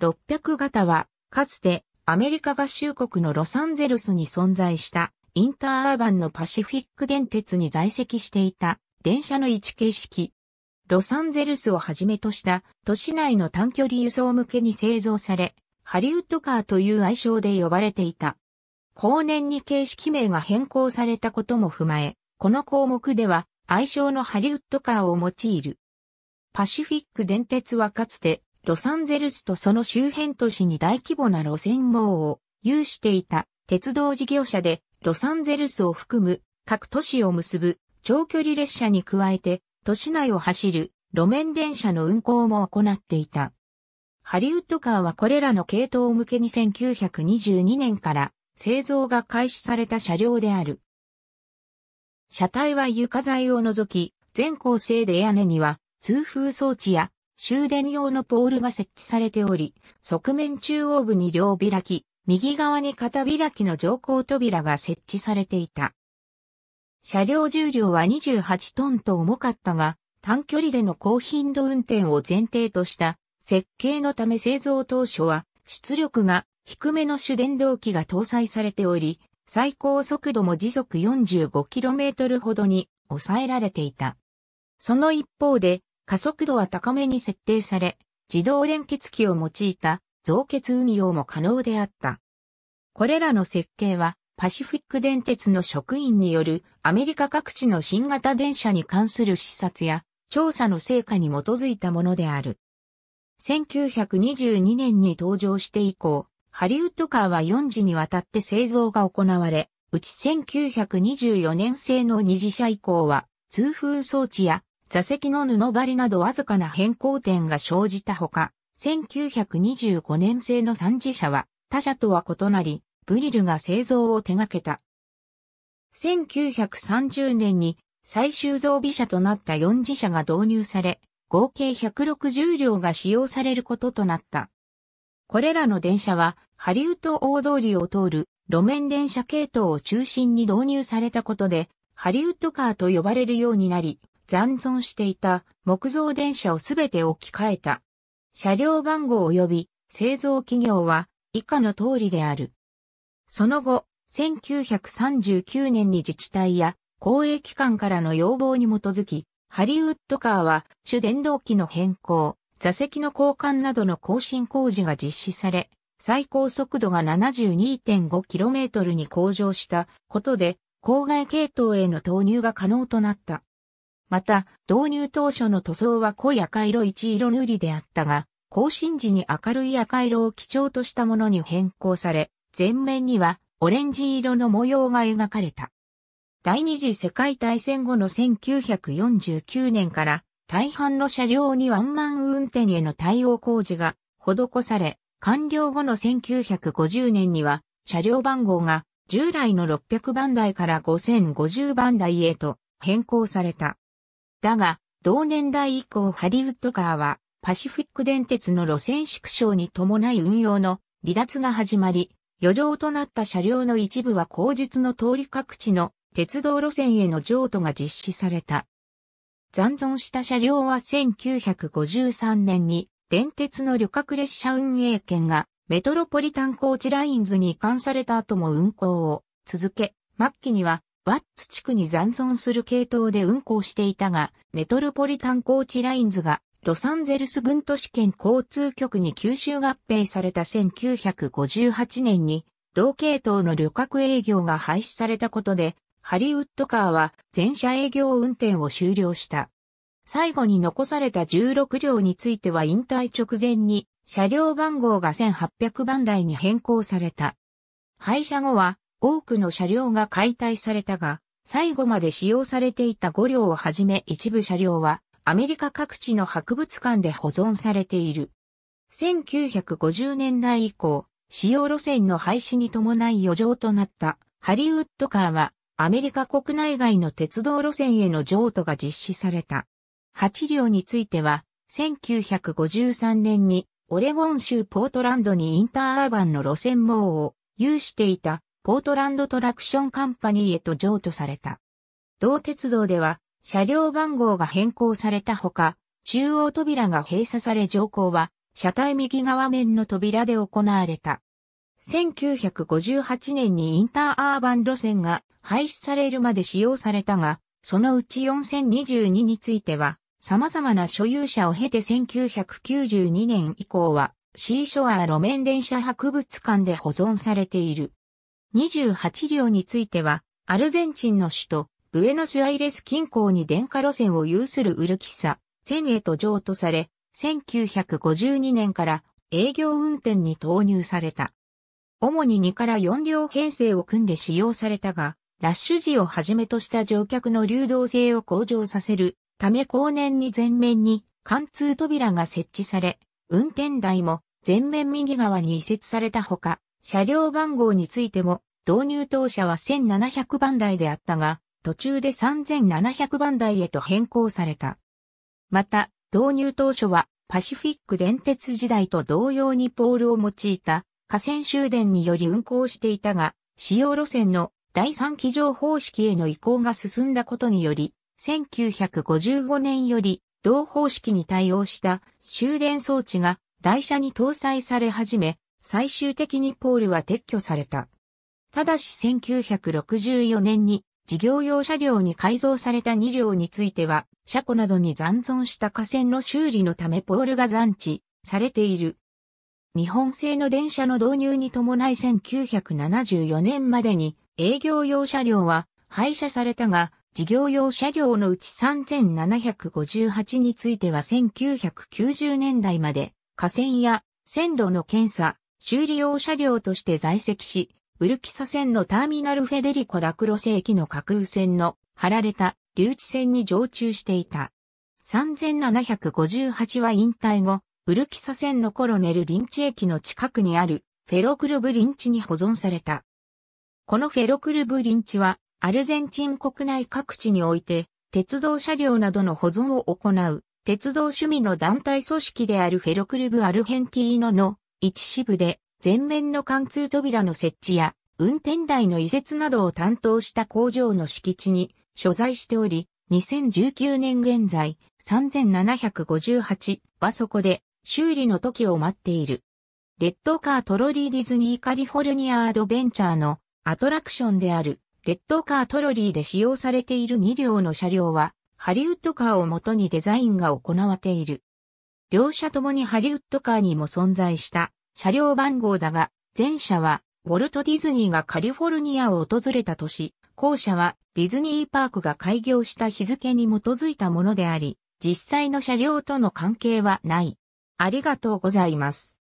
600型は、かつてアメリカ合衆国のロサンゼルスに存在したインターアーバンのパシフィック電鉄に在籍していた電車の位置形式。ロサンゼルスをはじめとした都市内の短距離輸送向けに製造され、ハリウッドカーという愛称で呼ばれていた。後年に形式名が変更されたことも踏まえ、この項目では愛称のハリウッドカーを用いる。パシフィック電鉄はかつてロサンゼルスとその周辺都市に大規模な路線網を有していた鉄道事業者でロサンゼルスを含む各都市を結ぶ長距離列車に加えて都市内を走る路面電車の運行も行っていた。ハリウッドカーはこれらの系統向けに1922年から製造が開始された車両である。車体は床材を除き、全構成で屋根には通風装置や終電用のポールが設置されており、側面中央部に両開き、右側に片開きの乗降扉が設置されていた。車両重量は28トンと重かったが、短距離での高頻度運転を前提とした設計のため製造当初は出力が低めの主電動機が搭載されており、最高速度も時速 45km ほどに抑えられていた。その一方で加速度は高めに設定され、自動連結機を用いた増結運用も可能であった。これらの設計は、パシフィック電鉄の職員によるアメリカ各地の新型電車に関する視察や調査の成果に基づいたものである。1922年に登場して以降、ハリウッドカーは4時にわたって製造が行われ、うち1924年製の二次車以降は、通風装置や座席の布張りなどわずかな変更点が生じたほか、1925年製の3次車は他社とは異なり、ブリルが製造を手掛けた。1930年に最終増備車となった4次車が導入され、合計160両が使用されることとなった。これらの電車は、ハリウッド大通りを通る路面電車系統を中心に導入されたことで、ハリウッドカーと呼ばれるようになり、残存していた木造電車をすべて置き換えた。車両番号及び製造企業は以下の通りである。その後、1939年に自治体や公営機関からの要望に基づき、ハリウッドカーは主電動機の変更、座席の交換などの更新工事が実施され、最高速度が 72.5km に向上したことで、郊外系統への投入が可能となった。また、導入当初の塗装は濃い赤色一色塗りであったが、更新時に明るい赤色を基調としたものに変更され、全面にはオレンジ色の模様が描かれた。第二次世界大戦後の1949年から大半の車両にワンマン運転への対応工事が施され、完了後の1950年には車両番号が従来の600番台から5050番台へと変更された。だが、同年代以降ハリウッドカーは、パシフィック電鉄の路線縮小に伴い運用の離脱が始まり、余剰となった車両の一部は口述の通り各地の鉄道路線への譲渡が実施された。残存した車両は1953年に電鉄の旅客列車運営権がメトロポリタンコーチラインズに移管された後も運行を続け、末期にはワッツ地区に残存する系統で運行していたが、メトロポリタン高チラインズがロサンゼルス軍都市圏交通局に吸収合併された1958年に、同系統の旅客営業が廃止されたことで、ハリウッドカーは全車営業運転を終了した。最後に残された16両については引退直前に車両番号が1800番台に変更された。廃車後は多くの車両が解体されたが、最後まで使用されていた5両をはじめ一部車両はアメリカ各地の博物館で保存されている。1950年代以降、使用路線の廃止に伴い余剰となったハリウッドカーはアメリカ国内外の鉄道路線への譲渡が実施された。8両については1953年にオレゴン州ポートランドにインターアーバンの路線網を有していたポートランドトラクションカンパニーへと譲渡された。同鉄道では、車両番号が変更されたほか、中央扉が閉鎖され乗降は、車体右側面の扉で行われた。1958年にインターアーバン路線が廃止されるまで使用されたが、そのうち4022については、様々な所有者を経て1992年以降は、シーショア路面電車博物館で保存されている。28両については、アルゼンチンの首都、ブエノスアイレス近郊に電化路線を有するウルキサ、線へと譲渡され、1952年から営業運転に投入された。主に2から4両編成を組んで使用されたが、ラッシュ時をはじめとした乗客の流動性を向上させるため後年に前面に貫通扉が設置され、運転台も前面右側に移設されたほか、車両番号についても、導入当社は1700番台であったが、途中で3700番台へと変更された。また、導入当初は、パシフィック電鉄時代と同様にポールを用いた、河川終電により運行していたが、使用路線の第3機乗方式への移行が進んだことにより、1955年より同方式に対応した終電装置が台車に搭載され始め、最終的にポールは撤去された。ただし1964年に事業用車両に改造された2両については、車庫などに残存した河川の修理のためポールが残置されている。日本製の電車の導入に伴い1974年までに営業用車両は廃車されたが、事業用車両のうち3758については1990年代まで河川や線路の検査、修理用車両として在籍し、ウルキサ線のターミナルフェデリコ・ラクロセ駅の架空線の張られた留置線に常駐していた。3758は引退後、ウルキサ線のコロネル・リンチ駅の近くにあるフェロクルブ・リンチに保存された。このフェロクルブ・リンチはアルゼンチン国内各地において鉄道車両などの保存を行う鉄道趣味の団体組織であるフェロクルブ・アルヘンティーノの一支部で前面の貫通扉の設置や運転台の移設などを担当した工場の敷地に所在しており、2019年現在3758はそこで修理の時を待っている。レッドカートロリーディズニーカリフォルニアアドベンチャーのアトラクションであるレッドカートロリーで使用されている2両の車両はハリウッドカーをもとにデザインが行われている。両車ともにハリウッドカーにも存在した車両番号だが、前者はウォルト・ディズニーがカリフォルニアを訪れた年、後者はディズニーパークが開業した日付に基づいたものであり、実際の車両との関係はない。ありがとうございます。